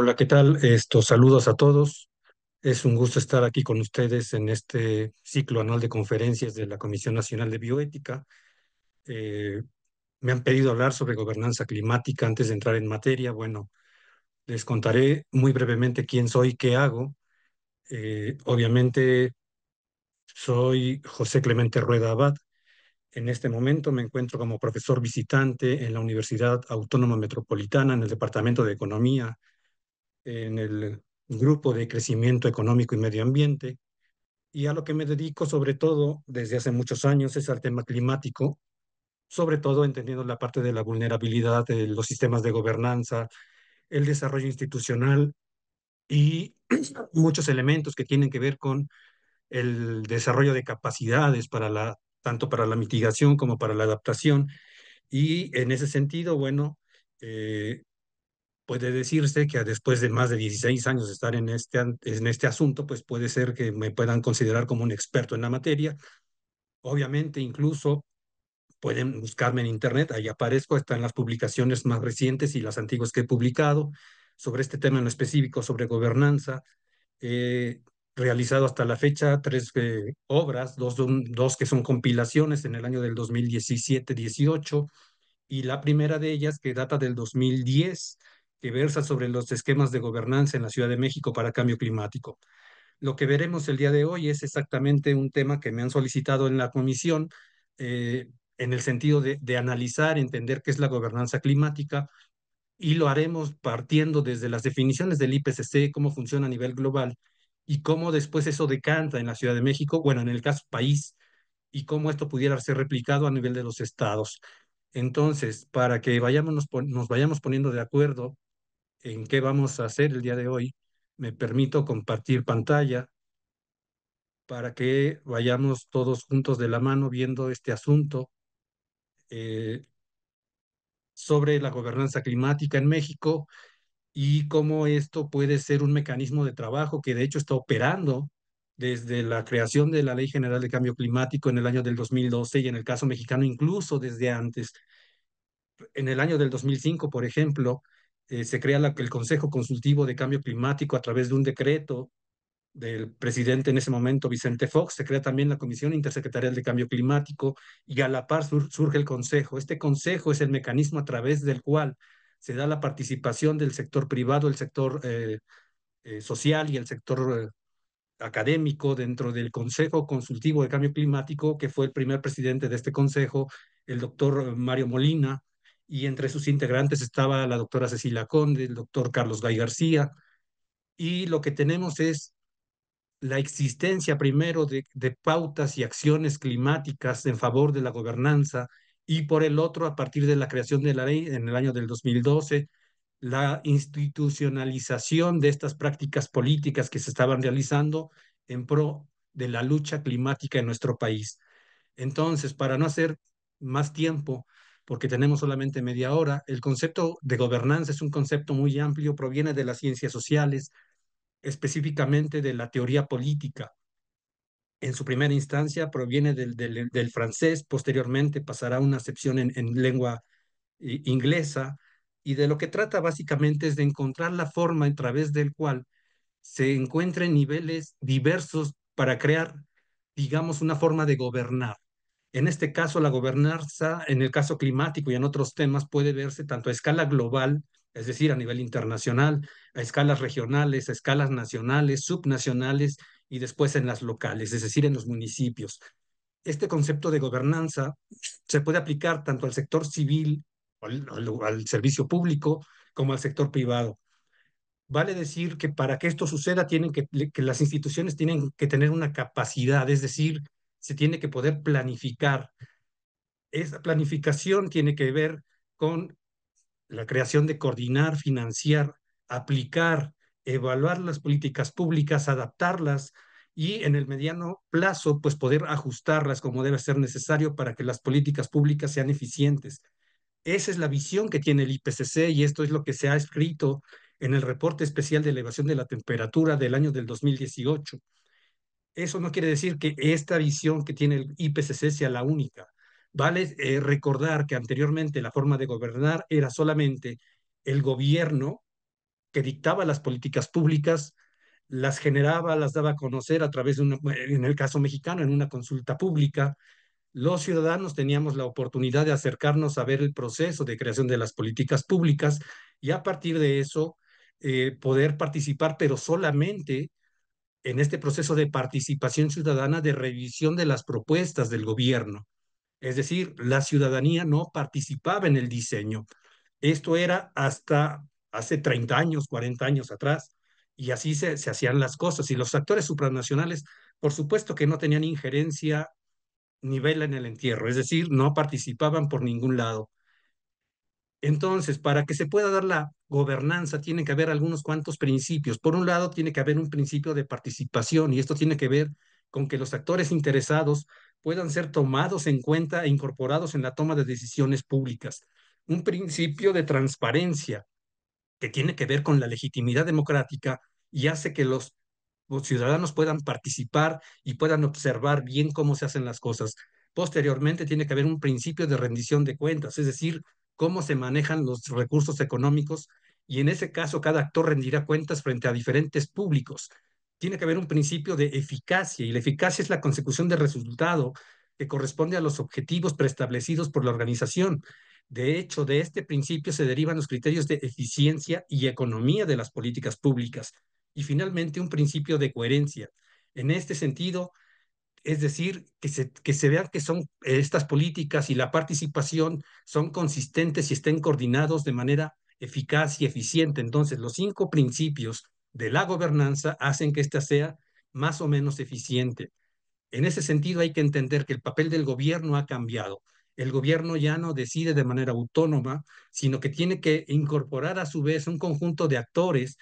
Hola, ¿qué tal? Estos saludos a todos. Es un gusto estar aquí con ustedes en este ciclo anual de conferencias de la Comisión Nacional de Bioética. Eh, me han pedido hablar sobre gobernanza climática antes de entrar en materia. Bueno, les contaré muy brevemente quién soy, qué hago. Eh, obviamente, soy José Clemente Rueda Abad. En este momento me encuentro como profesor visitante en la Universidad Autónoma Metropolitana en el Departamento de Economía en el grupo de crecimiento económico y medio ambiente. Y a lo que me dedico sobre todo desde hace muchos años es al tema climático, sobre todo entendiendo la parte de la vulnerabilidad de los sistemas de gobernanza, el desarrollo institucional y muchos elementos que tienen que ver con el desarrollo de capacidades para la, tanto para la mitigación como para la adaptación. Y en ese sentido, bueno, eh, puede decirse que después de más de 16 años de estar en este, en este asunto, pues puede ser que me puedan considerar como un experto en la materia. Obviamente, incluso pueden buscarme en Internet, ahí aparezco, están las publicaciones más recientes y las antiguas que he publicado sobre este tema en específico, sobre gobernanza. He realizado hasta la fecha tres eh, obras, dos, dos que son compilaciones en el año del 2017-18 y la primera de ellas que data del 2010 que versa sobre los esquemas de gobernanza en la Ciudad de México para cambio climático. Lo que veremos el día de hoy es exactamente un tema que me han solicitado en la comisión eh, en el sentido de, analizar, entender qué es la gobernanza climática y lo haremos partiendo desde las definiciones del IPCC, cómo funciona a nivel global y cómo después eso decanta en la Ciudad de México, bueno, en el caso país, y cómo esto pudiera ser replicado a nivel de los estados. Entonces, para que vayamos, nos, vayamos poniendo de acuerdo en qué vamos a hacer el día de hoy, me permito compartir pantalla para que vayamos todos juntos de la mano viendo este asunto eh, sobre la gobernanza climática en México y cómo esto puede ser un mecanismo de trabajo que de hecho está operando desde la creación de la Ley General de Cambio Climático en el año del 2012 y en el caso mexicano incluso desde antes. En el año del 2005, por ejemplo, eh, se crea el Consejo Consultivo de Cambio Climático a través de un decreto del presidente en ese momento, Vicente Fox, se crea también la Comisión Intersecretarial de Cambio Climático y a la par surge el Consejo. Este Consejo es el mecanismo a través del cual se da la participación del sector privado, el sector eh, eh, social y el sector académico dentro del Consejo Consultivo de Cambio Climático, que fue el primer presidente de este consejo, el doctor Mario Molina, y entre sus integrantes estaba la doctora Cecilia Conde, el doctor Carlos Gay García, y lo que tenemos es la existencia primero de, de, pautas y acciones climáticas en favor de la gobernanza y por el otro, a partir de la creación de la ley en el año del 2012, la institucionalización de estas prácticas políticas que se estaban realizando en pro de la lucha climática en nuestro país. Entonces, para no hacer más tiempo, porque tenemos solamente media hora. El concepto de gobernanza es un concepto muy amplio, proviene de las ciencias sociales, específicamente de la teoría política. En su primera instancia proviene del, del, francés, posteriormente pasará una acepción en, en lengua inglesa, y de lo que trata básicamente es de encontrar la forma a través del cual se encuentren niveles diversos para crear, digamos, una forma de gobernar. En este caso, la gobernanza, en el caso climático y en otros temas, puede verse tanto a escala global, es decir, a nivel internacional, a escalas regionales, a escalas nacionales, subnacionales y después en las locales, es decir, en los municipios. Este concepto de gobernanza se puede aplicar tanto al sector civil, al, servicio público, como al sector privado. Vale decir que para que esto suceda, tienen que las instituciones tienen que tener una capacidad, es decir, se tiene que poder planificar. Esa planificación tiene que ver con la creación de coordinar, financiar, aplicar, evaluar las políticas públicas, adaptarlas y en el mediano plazo, pues poder ajustarlas como debe ser necesario para que las políticas públicas sean eficientes. Esa es la visión que tiene el IPCC y esto es lo que se ha escrito en el reporte especial de elevación de la temperatura del año del 2018. Eso no quiere decir que esta visión que tiene el IPCC sea la única. Vale eh, recordar que anteriormente la forma de gobernar era solamente el gobierno que dictaba las políticas públicas, las generaba, las daba a conocer a través de una, en el caso mexicano, en una consulta pública. Los ciudadanos teníamos la oportunidad de acercarnos a ver el proceso de creación de las políticas públicas y a partir de eso eh, poder participar, pero solamente en este proceso de participación ciudadana de revisión de las propuestas del gobierno. Es decir, la ciudadanía no participaba en el diseño. Esto era hasta hace 30 años, 40 años atrás, y así se, hacían las cosas. Y los actores supranacionales, por supuesto que no tenían injerencia ni vela en el entierro, es decir, no participaban por ningún lado. Entonces, para que se pueda dar la gobernanza tiene que haber algunos cuantos principios. Por un lado, tiene que haber un principio de participación y esto tiene que ver con que los actores interesados puedan ser tomados en cuenta e incorporados en la toma de decisiones públicas. Un principio de transparencia que tiene que ver con la legitimidad democrática y hace que los, ciudadanos puedan participar y puedan observar bien cómo se hacen las cosas. Posteriormente tiene que haber un principio de rendición de cuentas, es decir, cómo se manejan los recursos económicos y en ese caso cada actor rendirá cuentas frente a diferentes públicos. Tiene que haber un principio de eficacia y la eficacia es la consecución del resultado que corresponde a los objetivos preestablecidos por la organización. De hecho, de este principio se derivan los criterios de eficiencia y economía de las políticas públicas. Y finalmente, un principio de coherencia. En este sentido, es decir, que se, que se que son eh, estas políticas y la participación son consistentes y estén coordinados de manera eficaz y eficiente. Entonces, los cinco principios de la gobernanza hacen que ésta sea más o menos eficiente. En ese sentido, hay que entender que el papel del gobierno ha cambiado. El gobierno ya no decide de manera autónoma, sino que tiene que incorporar a su vez un conjunto de actores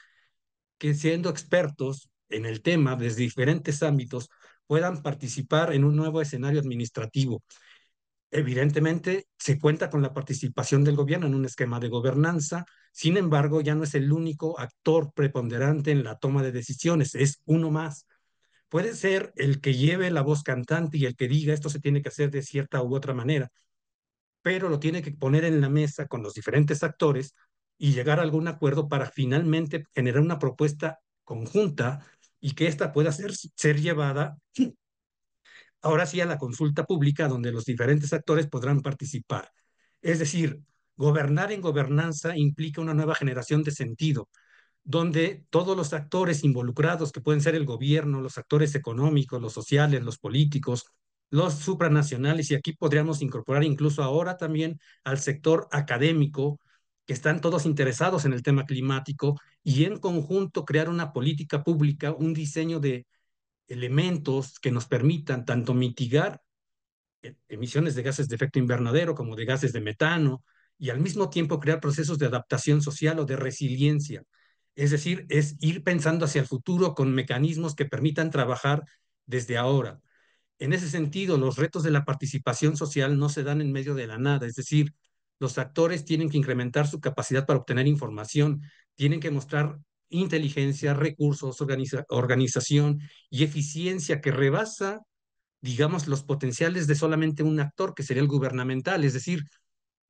que siendo expertos en el tema desde diferentes ámbitos puedan participar en un nuevo escenario administrativo. Evidentemente, se cuenta con la participación del gobierno en un esquema de gobernanza, sin embargo, ya no es el único actor preponderante en la toma de decisiones, es uno más. Puede ser el que lleve la voz cantante y el que diga esto se tiene que hacer de cierta u otra manera, pero lo tiene que poner en la mesa con los diferentes actores y llegar a algún acuerdo para finalmente generar una propuesta conjunta y que esta pueda ser, ser llevada ahora sí a la consulta pública donde los diferentes actores podrán participar. Es decir, gobernar en gobernanza implica una nueva generación de sentido, donde todos los actores involucrados, que pueden ser el gobierno, los actores económicos, los sociales, los políticos, los supranacionales, y aquí podríamos incorporar incluso ahora también al sector académico, que están todos interesados en el tema climático y en conjunto crear una política pública, un diseño de elementos que nos permitan tanto mitigar e-, emisiones de gases de efecto invernadero como de gases de metano y al mismo tiempo crear procesos de adaptación social o de resiliencia. Es decir, es ir pensando hacia el futuro con mecanismos que permitan trabajar desde ahora. En ese sentido, los retos de la participación social no se dan en medio de la nada, es decir, los actores tienen que incrementar su capacidad para obtener información, tienen que mostrar inteligencia, recursos, organización y eficiencia que rebasa, digamos, los potenciales de solamente un actor, que sería el gubernamental. Es decir,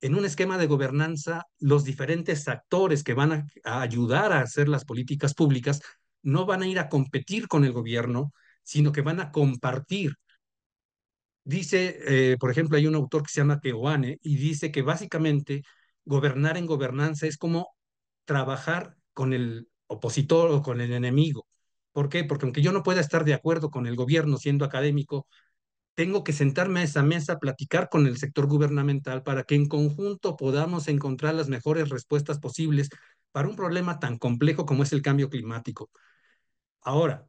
en un esquema de gobernanza, los diferentes actores que van a ayudar a hacer las políticas públicas no van a ir a competir con el gobierno, sino que van a compartir dice, eh, por ejemplo, hay un autor que se llama Teoane y dice que básicamente gobernar en gobernanza es como trabajar con el opositor o con el enemigo. ¿Por qué? Porque aunque yo no pueda estar de acuerdo con el gobierno siendo académico, tengo que sentarme a esa mesa, platicar con el sector gubernamental para que en conjunto podamos encontrar las mejores respuestas posibles para un problema tan complejo como es el cambio climático. Ahora,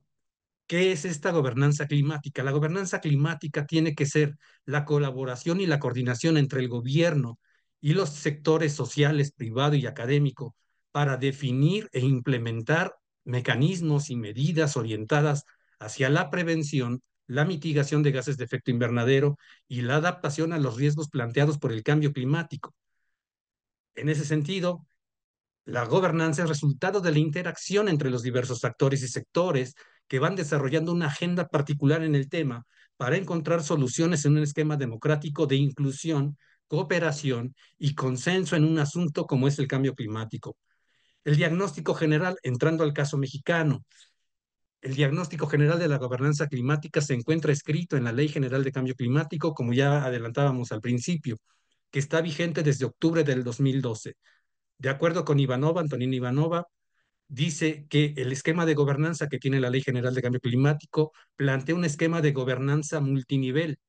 ¿Qué es esta gobernanza climática? La gobernanza climática tiene que ser la colaboración y la coordinación entre el gobierno y los sectores sociales, privado y académico para definir e implementar mecanismos y medidas orientadas hacia la prevención, la mitigación de gases de efecto invernadero y la adaptación a los riesgos planteados por el cambio climático. En ese sentido, la gobernanza es resultado de la interacción entre los diversos actores y sectores que van desarrollando una agenda particular en el tema para encontrar soluciones en un esquema democrático de inclusión, cooperación y consenso en un asunto como es el cambio climático. El diagnóstico general, entrando al caso mexicano, el diagnóstico general de la gobernanza climática se encuentra escrito en la Ley General de Cambio Climático, como ya adelantábamos al principio, que está vigente desde octubre del 2012. De acuerdo con Ivanova, Antonina Ivanova, dice que el esquema de gobernanza que tiene la Ley General de Cambio Climático plantea un esquema de gobernanza multinivel.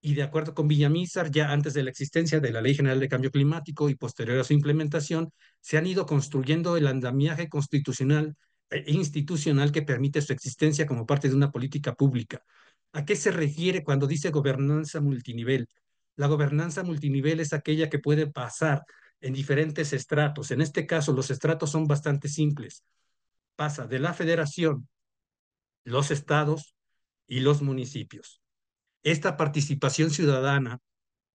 Y de acuerdo con Villamizar, ya antes de la existencia de la Ley General de Cambio Climático y posterior a su implementación, se han ido construyendo el andamiaje constitucional e institucional que permite su existencia como parte de una política pública. ¿A qué se refiere cuando dice gobernanza multinivel? La gobernanza multinivel es aquella que puede pasar en diferentes estratos. En este caso, los estratos son bastante simples. Pasa de la federación, los estados y los municipios. Esta participación ciudadana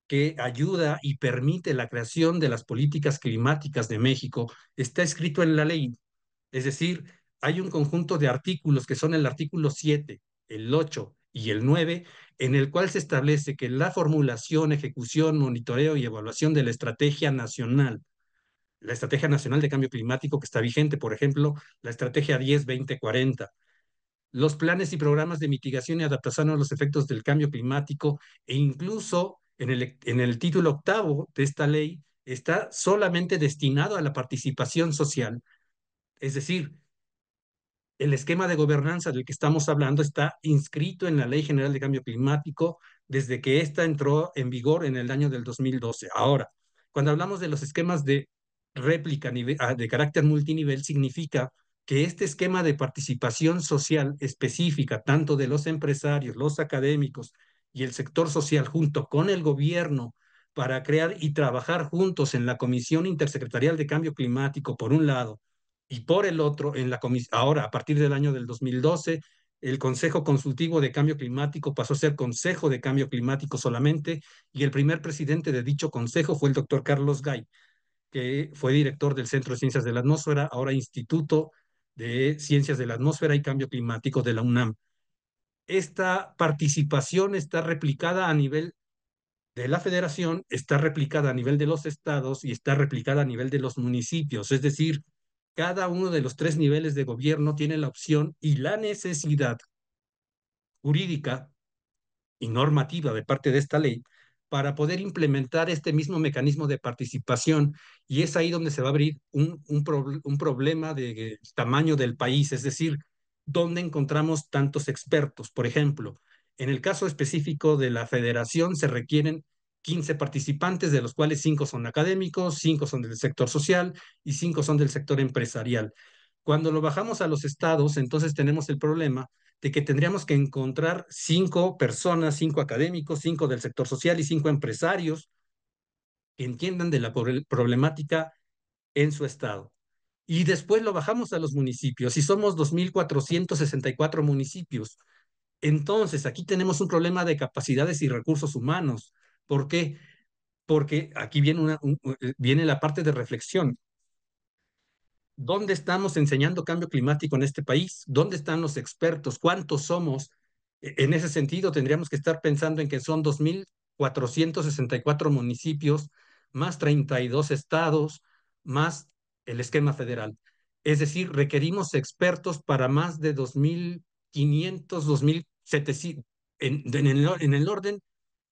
que ayuda y permite la creación de las políticas climáticas de México está escrito en la ley. Es decir, hay un conjunto de artículos que son el artículo 7, el 8, y el 9, en el cual se establece que la formulación, ejecución, monitoreo y evaluación de la estrategia nacional, la estrategia nacional de cambio climático que está vigente, por ejemplo, la estrategia 10-20-40, los planes y programas de mitigación y adaptación a los efectos del cambio climático e incluso en el, en el título octavo de esta ley está solamente destinado a la participación social. Es decir, el esquema de gobernanza del que estamos hablando está inscrito en la Ley General de Cambio Climático desde que esta entró en vigor en el año del 2012. Ahora, cuando hablamos de los esquemas de réplica ah, de carácter multinivel, significa que este esquema de participación social específica, tanto de los empresarios, los académicos y el sector social, junto con el gobierno, para crear y trabajar juntos en la Comisión Intersecretarial de Cambio Climático, por un lado, y por el otro, en la ahora, a partir del año del 2012, el Consejo Consultivo de Cambio Climático pasó a ser Consejo de Cambio Climático solamente, y el primer presidente de dicho consejo fue el doctor Carlos Gay, que fue director del Centro de Ciencias de la Atmósfera, ahora Instituto de Ciencias de la Atmósfera y Cambio Climático de la UNAM. Esta participación está replicada a nivel de la federación, está replicada a nivel de los estados y está replicada a nivel de los municipios, es decir, cada uno de los tres niveles de gobierno tiene la opción y la necesidad jurídica y normativa de parte de esta ley para poder implementar este mismo mecanismo de participación. Y es ahí donde se va a abrir un, problema de, tamaño del país, es decir, dónde encontramos tantos expertos. Por ejemplo, en el caso específico de la federación se requieren 15 participantes, de los cuales 5 son académicos, 5 son del sector social y 5 son del sector empresarial. Cuando lo bajamos a los estados, entonces tenemos el problema de que tendríamos que encontrar 5 personas, 5 académicos, 5 del sector social y 5 empresarios que entiendan de la problemática en su estado. Y después lo bajamos a los municipios y somos 2.464 municipios. Entonces, aquí tenemos un problema de capacidades y recursos humanos. ¿Por qué? Porque aquí eh, viene, la parte de reflexión. ¿Dónde estamos enseñando cambio climático en este país? ¿Dónde están los expertos? ¿Cuántos somos? E, en ese sentido, tendríamos que estar pensando en que son 2.464 municipios, más 32 estados, más el esquema federal. Es decir, requerimos expertos para más de 2.500, 2.700, en, en el orden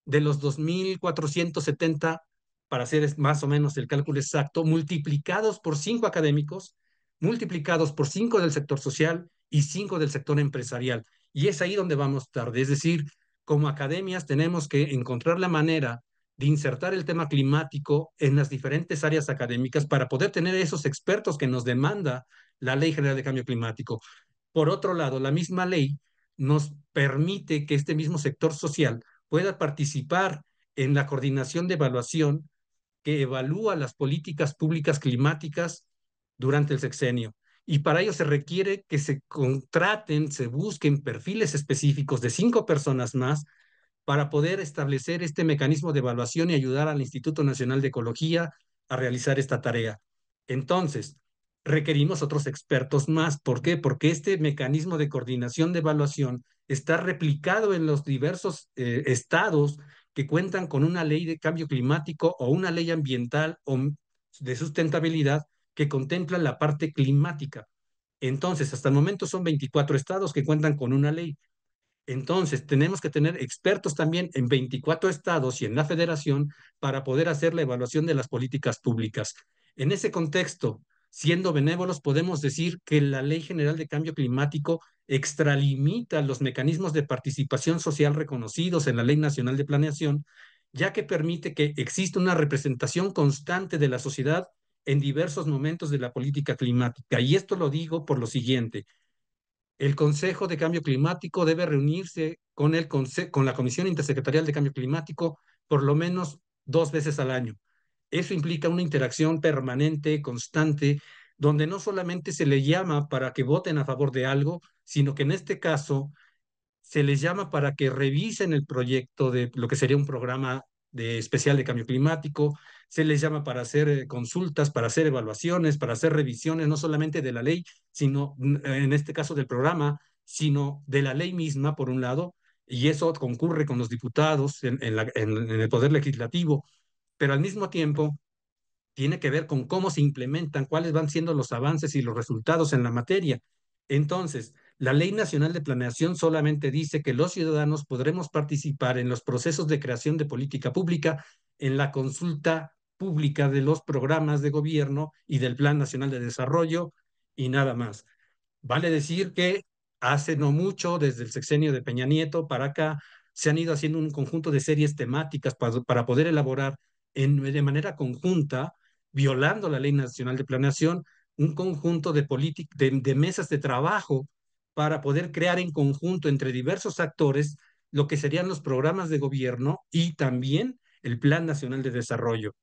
de los 2.470, para hacer más o menos el cálculo exacto, multiplicados por cinco académicos, multiplicados por cinco del sector social y cinco del sector empresarial. Y es ahí donde vamos tarde. Es decir, como academias tenemos que encontrar la manera de insertar el tema climático en las diferentes áreas académicas para poder tener esos expertos que nos demanda la Ley General de Cambio Climático. Por otro lado, la misma ley nos permite que este mismo sector social pueda participar en la coordinación de evaluación que evalúa las políticas públicas climáticas durante el sexenio. Y para ello se requiere que se contraten, se busquen perfiles específicos de cinco personas más para poder establecer este mecanismo de evaluación y ayudar al Instituto Nacional de Ecología a realizar esta tarea. Entonces, requerimos otros expertos más. ¿Por qué? Porque este mecanismo de coordinación de evaluación está replicado en los diversos eh, estados que cuentan con una ley de cambio climático o una ley ambiental o de sustentabilidad que contempla la parte climática. Entonces, hasta el momento son 24 estados que cuentan con una ley. Entonces, tenemos que tener expertos también en 24 estados y en la federación para poder hacer la evaluación de las políticas públicas. En ese contexto, siendo benévolos, podemos decir que la Ley General de Cambio Climático extralimita los mecanismos de participación social reconocidos en la Ley Nacional de Planeación, ya que permite que exista una representación constante de la sociedad en diversos momentos de la política climática. Y esto lo digo por lo siguiente. El Consejo de Cambio Climático debe reunirse con, el con la Comisión Intersecretarial de Cambio Climático por lo menos dos veces al año eso implica una interacción permanente, constante, donde no solamente se le llama para que voten a favor de algo, sino que en este caso se les llama para que revisen el proyecto de lo que sería un programa de especial de cambio climático, se les llama para hacer eh, consultas, para hacer evaluaciones, para hacer revisiones, no solamente de la ley, sino mm, en este caso del programa, sino de la ley misma, por un lado, y eso concurre con los diputados en el Poder Legislativo, pero al mismo tiempo tiene que ver con cómo se implementan, cuáles van siendo los avances y los resultados en la materia. Entonces, la Ley Nacional de Planeación solamente dice que los ciudadanos podremos participar en los procesos de creación de política pública, en la consulta pública de los programas de gobierno y del Plan Nacional de Desarrollo y nada más. Vale decir que hace no mucho, desde el sexenio de Peña Nieto para acá, se han ido haciendo un conjunto de series temáticas para, para poder elaborar de manera conjunta, violando la Ley Nacional de Planeación, un conjunto de, de, de mesas de trabajo para poder crear en conjunto entre diversos actores lo que serían los programas de gobierno y también el Plan Nacional de Desarrollo.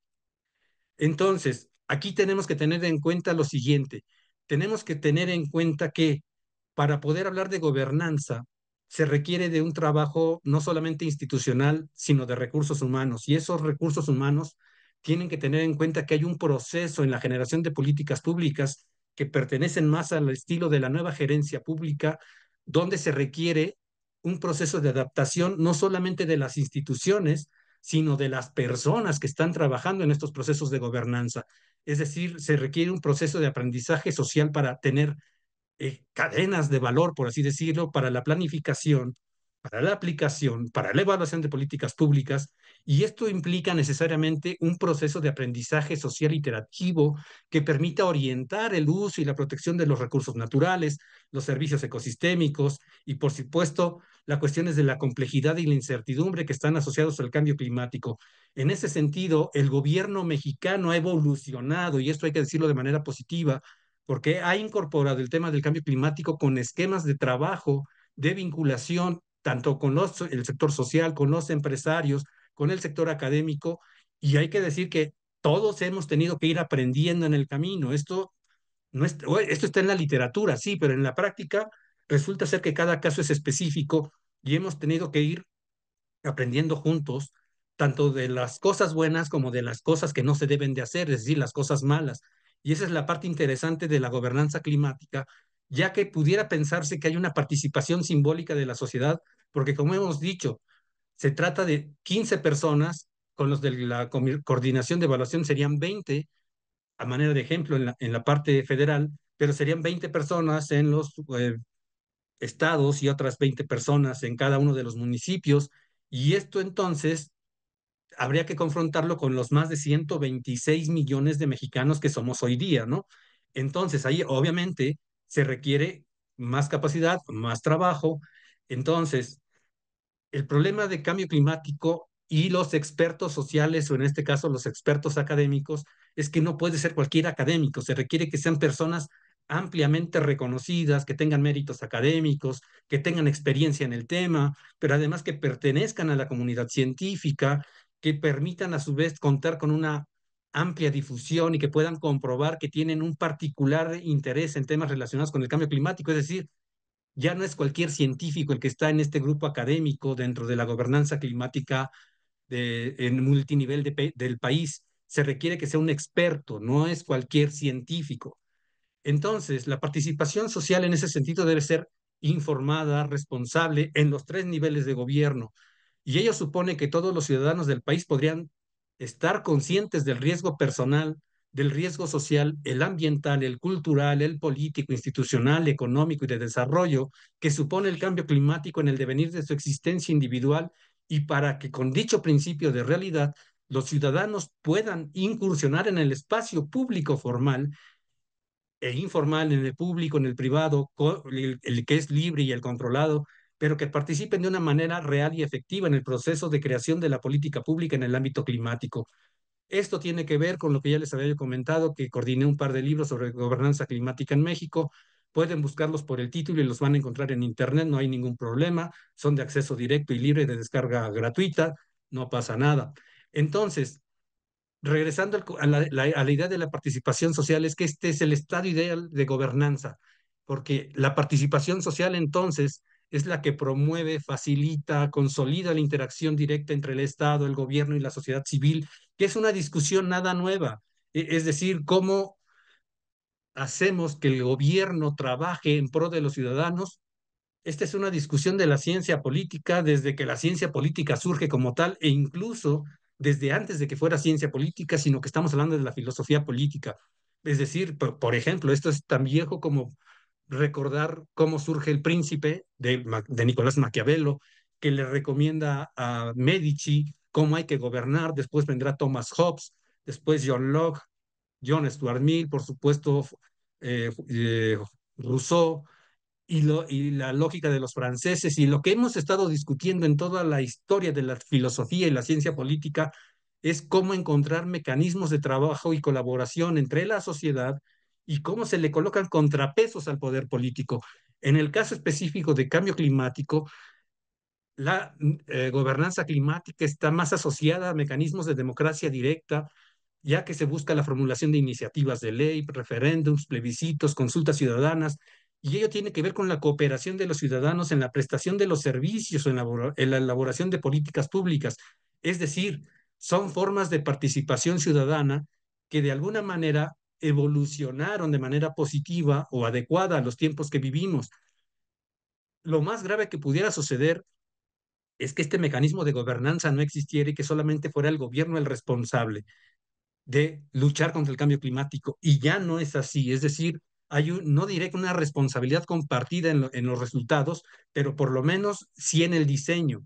Entonces, aquí tenemos que tener en cuenta lo siguiente. Tenemos que tener en cuenta que para poder hablar de gobernanza, se requiere de un trabajo no solamente institucional, sino de recursos humanos. Y esos recursos humanos tienen que tener en cuenta que hay un proceso en la generación de políticas públicas que pertenecen más al estilo de la nueva gerencia pública, donde se requiere un proceso de adaptación no solamente de las instituciones, sino de las personas que están trabajando en estos procesos de gobernanza. Es decir, se requiere un proceso de aprendizaje social para tener eh, cadenas de valor, por así decirlo, para la planificación, para la aplicación, para la evaluación de políticas públicas, y esto implica necesariamente un proceso de aprendizaje social iterativo que permita orientar el uso y la protección de los recursos naturales, los servicios ecosistémicos y, por supuesto, las cuestiones de la complejidad y la incertidumbre que están asociados al cambio climático. En ese sentido, el gobierno mexicano ha evolucionado, y esto hay que decirlo de manera positiva, porque ha incorporado el tema del cambio climático con esquemas de trabajo, de vinculación, tanto con el sector social, con los empresarios, con el sector académico, y hay que decir que todos hemos tenido que ir aprendiendo en el camino. Esto, no es, esto está en la literatura, sí, pero en la práctica resulta ser que cada caso es específico y hemos tenido que ir aprendiendo juntos tanto de las cosas buenas como de las cosas que no se deben de hacer, es decir, las cosas malas y esa es la parte interesante de la gobernanza climática, ya que pudiera pensarse que hay una participación simbólica de la sociedad, porque como hemos dicho, se trata de 15 personas, con los de la coordinación de evaluación serían 20, a manera de ejemplo, en la, parte federal, pero serían 20 personas en los eh, estados y otras 20 personas en cada uno de los municipios, y esto entonces habría que confrontarlo con los más de 126 millones de mexicanos que somos hoy día, ¿no? Entonces, ahí obviamente se requiere más capacidad, más trabajo. Entonces, el problema de cambio climático y los expertos sociales, o en este caso los expertos académicos, es que no puede ser cualquier académico, se requiere que sean personas ampliamente reconocidas, que tengan méritos académicos, que tengan experiencia en el tema, pero además que pertenezcan a la comunidad científica, que permitan a su vez contar con una amplia difusión y que puedan comprobar que tienen un particular interés en temas relacionados con el cambio climático. Es decir, ya no es cualquier científico el que está en este grupo académico dentro de la gobernanza climática de, en multinivel del país. Se requiere que sea un experto, no es cualquier científico. Entonces, la participación social en ese sentido debe ser informada, responsable en los tres niveles de gobierno, y ello supone que todos los ciudadanos del país podrían estar conscientes del riesgo personal, del riesgo social, el ambiental, el cultural, el político, institucional, económico y de desarrollo que supone el cambio climático en el devenir de su existencia individual y para que con dicho principio de realidad los ciudadanos puedan incursionar en el espacio público formal e informal, en el público, en el privado, el, el que es libre y el controlado, pero que participen de una manera real y efectiva en el proceso de creación de la política pública en el ámbito climático. Esto tiene que ver con lo que ya les había comentado, que coordiné un par de libros sobre gobernanza climática en México. Pueden buscarlos por el título y los van a encontrar en Internet, no hay ningún problema. Son de acceso directo y libre de descarga gratuita, no pasa nada. Entonces, regresando a la, a la idea de la participación social, es que este es el estado ideal de gobernanza, porque la participación social entonces es la que promueve, facilita, consolida la interacción directa entre el Estado, el gobierno y la sociedad civil, que es una discusión nada nueva. E, es decir, cómo hacemos que el gobierno trabaje en pro de los ciudadanos. Esta es una discusión de la ciencia política desde que la ciencia política surge como tal e incluso desde antes de que fuera ciencia política, sino que estamos hablando de la filosofía política. Es decir, por, ejemplo, esto es tan viejo como recordar cómo surge el príncipe de, Nicolás Maquiavelo, que le recomienda a Medici cómo hay que gobernar, después vendrá Thomas Hobbes, después John Locke, John Stuart Mill, por supuesto, eh, eh, Rousseau, y, lo, y, la lógica de los franceses y lo que hemos estado discutiendo en toda la historia de la filosofía y la ciencia política es cómo encontrar mecanismos de trabajo y colaboración entre la sociedad y cómo se le colocan contrapesos al poder político. En el caso específico de cambio climático, la eh, gobernanza climática está más asociada a mecanismos de democracia directa, ya que se busca la formulación de iniciativas de ley, referéndums, plebiscitos, consultas ciudadanas, y ello tiene que ver con la cooperación de los ciudadanos en la prestación de los servicios, o en la elaboración de políticas públicas. Es decir, son formas de participación ciudadana que de alguna manera evolucionaron de manera positiva o adecuada a los tiempos que vivimos. Lo más grave que pudiera suceder es que este mecanismo de gobernanza no existiera y que solamente fuera el gobierno el responsable de luchar contra el cambio climático. Y ya no es así. Es decir, hay un, no diré que una responsabilidad compartida en, en los resultados, pero por lo menos sí en el diseño.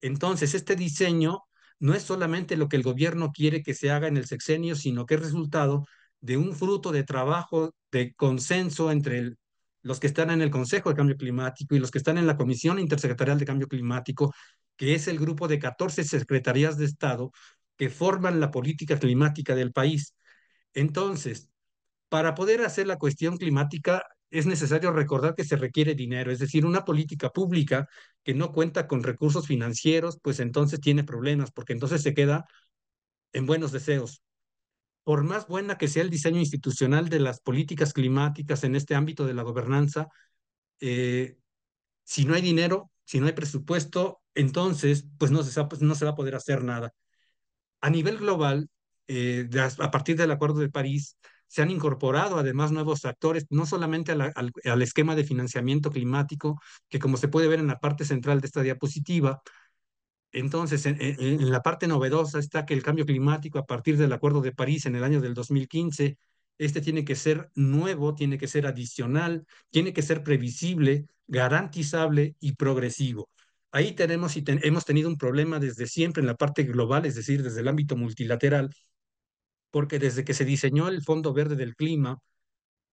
Entonces, este diseño no es solamente lo que el gobierno quiere que se haga en el sexenio, sino que el resultado de un fruto de trabajo, de consenso entre los que están en el Consejo de Cambio Climático y los que están en la Comisión Intersecretarial de Cambio Climático, que es el grupo de 14 secretarías de Estado que forman la política climática del país. Entonces, para poder hacer la cuestión climática es necesario recordar que se requiere dinero, es decir, una política pública que no cuenta con recursos financieros, pues entonces tiene problemas, porque entonces se queda en buenos deseos, por más buena que sea el diseño institucional de las políticas climáticas en este ámbito de la gobernanza, eh, si no hay dinero, si no hay presupuesto, entonces pues no se, pues, no va a poder hacer nada. A nivel global, eh, a partir del Acuerdo de París, se han incorporado además nuevos actores, no solamente al esquema de financiamiento climático, que como se puede ver en la parte central de esta diapositiva, entonces, en, la parte novedosa está que el cambio climático a partir del Acuerdo de París en el año del 2015, este tiene que ser nuevo, tiene que ser adicional, tiene que ser previsible, garantizable y progresivo. Ahí tenemos y hemos tenido un problema desde siempre en la parte global, es decir, desde el ámbito multilateral, porque desde que se diseñó el Fondo Verde del Clima,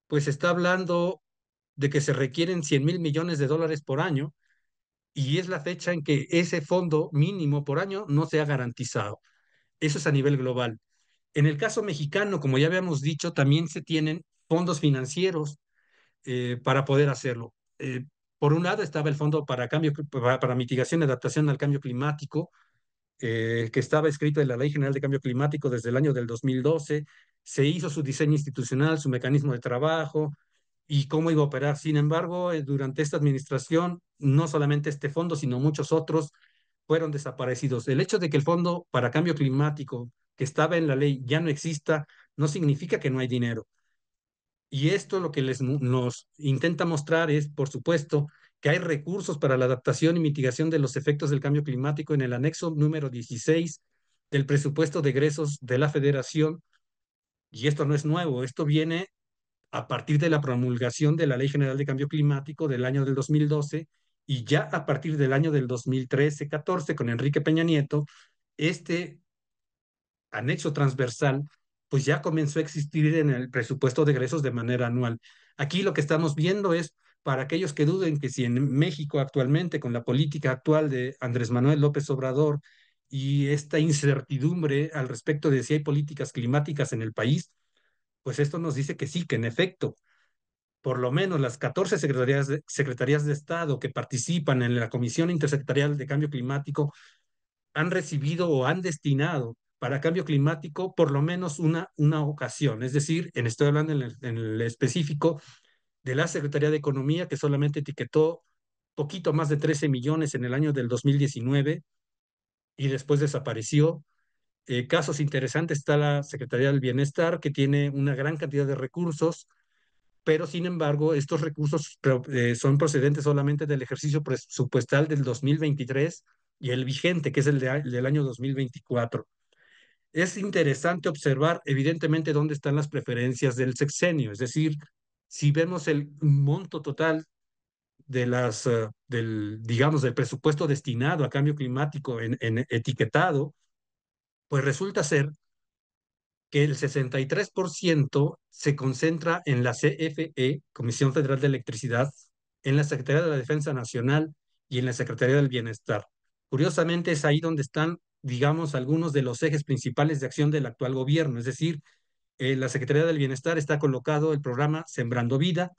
pues está hablando de que se requieren 100 mil millones de dólares por año, y es la fecha en que ese fondo mínimo por año no se ha garantizado. Eso es a nivel global. En el caso mexicano, como ya habíamos dicho, también se tienen fondos financieros eh, para poder hacerlo. Eh, por un lado estaba el Fondo para, cambio, para, Mitigación y Adaptación al Cambio Climático, eh, que estaba escrito en la Ley General de Cambio Climático desde el año del 2012. Se hizo su diseño institucional, su mecanismo de trabajo, y cómo iba a operar. Sin embargo, eh, durante esta administración, no solamente este fondo, sino muchos otros fueron desaparecidos. El hecho de que el Fondo para Cambio Climático, que estaba en la ley, ya no exista, no significa que no hay dinero. Y esto lo que les, nos intenta mostrar es, por supuesto, que hay recursos para la adaptación y mitigación de los efectos del cambio climático en el anexo número 16 del presupuesto de egresos de la Federación. Y esto no es nuevo, esto viene a partir de la promulgación de la Ley General de Cambio Climático del año del 2012 y ya a partir del año del 2013-14 con Enrique Peña Nieto, este anexo transversal pues ya comenzó a existir en el presupuesto de egresos de manera anual. Aquí lo que estamos viendo es para aquellos que duden que si en México actualmente con la política actual de Andrés Manuel López Obrador y esta incertidumbre al respecto de si hay políticas climáticas en el país, pues esto nos dice que sí, que en efecto, por lo menos las 14 secretarías de, secretarías de Estado que participan en la Comisión Intersectorial de Cambio Climático han recibido o han destinado para cambio climático por lo menos una, una ocasión. Es decir, en, estoy hablando en el, en el específico de la Secretaría de Economía, que solamente etiquetó poquito más de 13 millones en el año del 2019 y después desapareció. Eh, casos interesantes está la Secretaría del Bienestar, que tiene una gran cantidad de recursos, pero sin embargo, estos recursos eh, son procedentes solamente del ejercicio presupuestal del 2023 y el vigente, que es el, del año 2024. Es interesante observar, evidentemente, dónde están las preferencias del sexenio, es decir, si vemos el monto total de las, eh, del, digamos, del presupuesto destinado a cambio climático en, en etiquetado, pues resulta ser que el 63% se concentra en la CFE, Comisión Federal de Electricidad, en la Secretaría de la Defensa Nacional y en la Secretaría del Bienestar. Curiosamente es ahí donde están, digamos, algunos de los ejes principales de acción del actual gobierno, es decir, en eh, la Secretaría del Bienestar está colocado el programa Sembrando Vida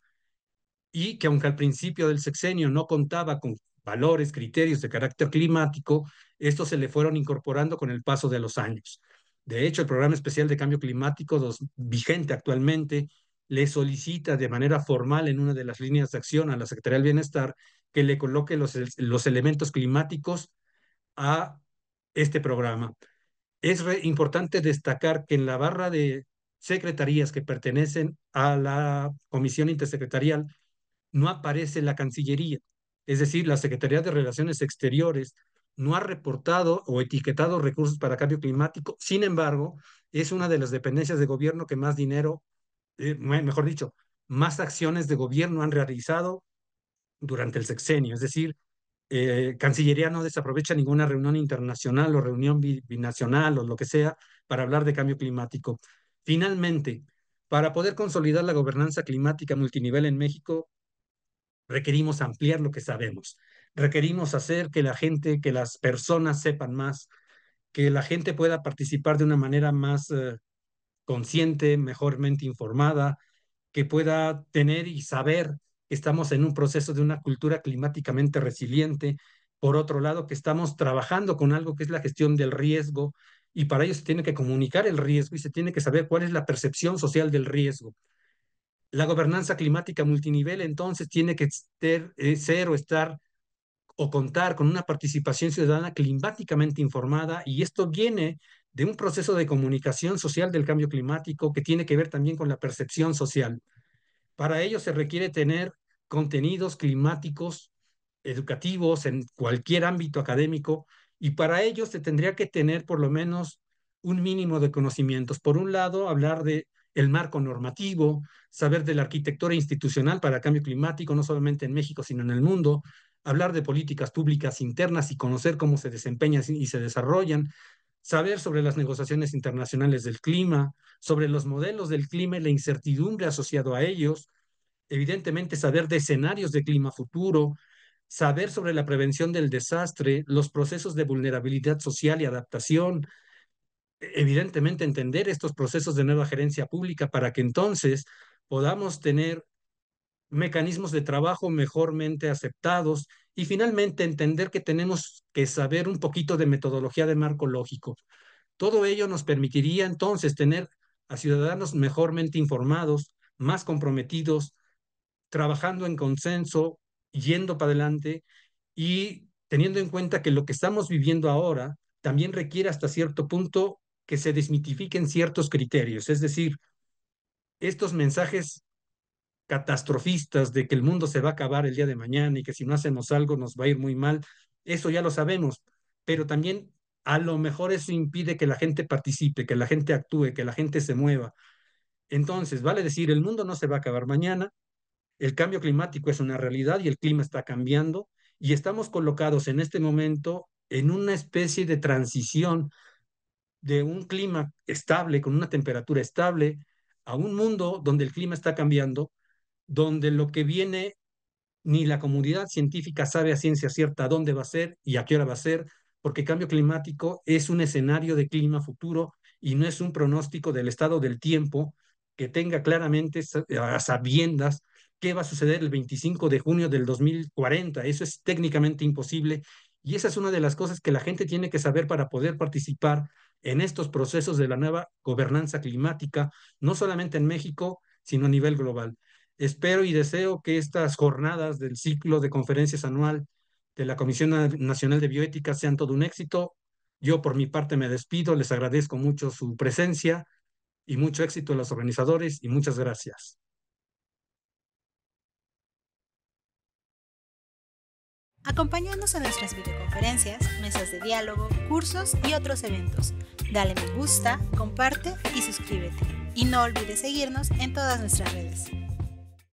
y que aunque al principio del sexenio no contaba con valores, criterios de carácter climático, estos se le fueron incorporando con el paso de los años. De hecho, el Programa Especial de Cambio Climático vigente actualmente le solicita de manera formal en una de las líneas de acción a la Secretaría del Bienestar que le coloque los, los elementos climáticos a este programa. Es importante destacar que en la barra de secretarías que pertenecen a la Comisión Intersecretarial no aparece la Cancillería es decir, la Secretaría de Relaciones Exteriores no ha reportado o etiquetado recursos para cambio climático, sin embargo, es una de las dependencias de gobierno que más dinero, eh, mejor dicho, más acciones de gobierno han realizado durante el sexenio, es decir, eh, Cancillería no desaprovecha ninguna reunión internacional o reunión binacional o lo que sea para hablar de cambio climático. Finalmente, para poder consolidar la gobernanza climática multinivel en México, requerimos ampliar lo que sabemos, requerimos hacer que la gente, que las personas sepan más, que la gente pueda participar de una manera más eh, consciente, mejormente informada, que pueda tener y saber que estamos en un proceso de una cultura climáticamente resiliente, por otro lado, que estamos trabajando con algo que es la gestión del riesgo, y para ello se tiene que comunicar el riesgo y se tiene que saber cuál es la percepción social del riesgo. La gobernanza climática multinivel entonces tiene que eh, ser o estar o contar con una participación ciudadana climáticamente informada y esto viene de un proceso de comunicación social del cambio climático que tiene que ver también con la percepción social. Para ello se requiere tener contenidos climáticos educativos en cualquier ámbito académico y para ello se tendría que tener por lo menos un mínimo de conocimientos. Por un lado, hablar de el marco normativo, saber de la arquitectura institucional para el cambio climático, no solamente en México, sino en el mundo, hablar de políticas públicas internas y conocer cómo se desempeñan y se desarrollan, saber sobre las negociaciones internacionales del clima, sobre los modelos del clima y la incertidumbre asociado a ellos, evidentemente saber de escenarios de clima futuro, saber sobre la prevención del desastre, los procesos de vulnerabilidad social y adaptación, evidentemente entender estos procesos de nueva gerencia pública para que entonces podamos tener mecanismos de trabajo mejormente aceptados y finalmente entender que tenemos que saber un poquito de metodología de marco lógico. Todo ello nos permitiría entonces tener a ciudadanos mejormente informados, más comprometidos, trabajando en consenso, yendo para adelante y teniendo en cuenta que lo que estamos viviendo ahora también requiere hasta cierto punto que se desmitifiquen ciertos criterios, es decir, estos mensajes catastrofistas de que el mundo se va a acabar el día de mañana y que si no hacemos algo nos va a ir muy mal, eso ya lo sabemos, pero también a lo mejor eso impide que la gente participe, que la gente actúe, que la gente se mueva. Entonces, vale decir, el mundo no se va a acabar mañana, el cambio climático es una realidad y el clima está cambiando y estamos colocados en este momento en una especie de transición de un clima estable, con una temperatura estable, a un mundo donde el clima está cambiando, donde lo que viene ni la comunidad científica sabe a ciencia cierta dónde va a ser y a qué hora va a ser, porque cambio climático es un escenario de clima futuro y no es un pronóstico del estado del tiempo que tenga claramente a sabiendas qué va a suceder el 25 de junio del 2040. Eso es técnicamente imposible y esa es una de las cosas que la gente tiene que saber para poder participar en estos procesos de la nueva gobernanza climática, no solamente en México, sino a nivel global. Espero y deseo que estas jornadas del ciclo de conferencias anual de la Comisión Nacional de Bioética sean todo un éxito. Yo por mi parte me despido, les agradezco mucho su presencia y mucho éxito a los organizadores y muchas gracias. Acompáñanos en nuestras videoconferencias, mesas de diálogo, cursos y otros eventos. Dale me gusta, comparte y suscríbete. Y no olvides seguirnos en todas nuestras redes.